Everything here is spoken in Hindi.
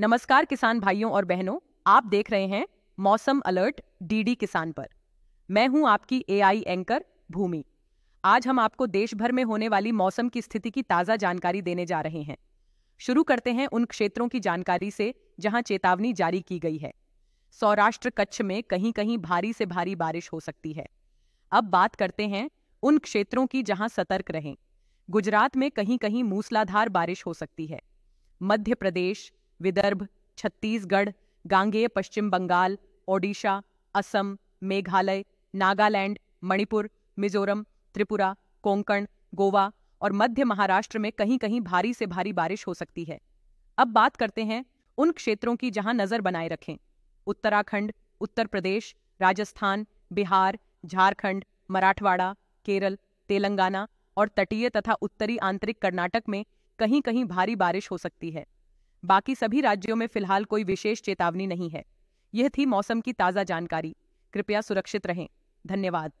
नमस्कार किसान भाइयों और बहनों आप देख रहे हैं मौसम अलर्ट डीडी किसान पर मैं हूं आपकी एआई एंकर भूमि आज हम आपको देश भर में होने वाली मौसम की स्थिति की ताज़ा जानकारी देने जा रहे हैं शुरू करते हैं उन क्षेत्रों की जानकारी से जहां चेतावनी जारी की गई है सौराष्ट्र कच्छ में कहीं कहीं भारी से भारी बारिश हो सकती है अब बात करते हैं उन क्षेत्रों की जहां सतर्क रहें गुजरात में कहीं कहीं मूसलाधार बारिश हो सकती है मध्य प्रदेश विदर्भ छत्तीसगढ़ गांगेय पश्चिम बंगाल ओडिशा असम मेघालय नागालैंड मणिपुर मिजोरम त्रिपुरा कोंकण गोवा और मध्य महाराष्ट्र में कहीं कहीं भारी से भारी बारिश हो सकती है अब बात करते हैं उन क्षेत्रों की जहां नजर बनाए रखें उत्तराखंड उत्तर प्रदेश राजस्थान बिहार झारखंड मराठवाड़ा केरल तेलंगाना और तटीय तथा उत्तरी आंतरिक कर्नाटक में कहीं कहीं भारी बारिश हो सकती है बाकी सभी राज्यों में फिलहाल कोई विशेष चेतावनी नहीं है यह थी मौसम की ताज़ा जानकारी कृपया सुरक्षित रहें धन्यवाद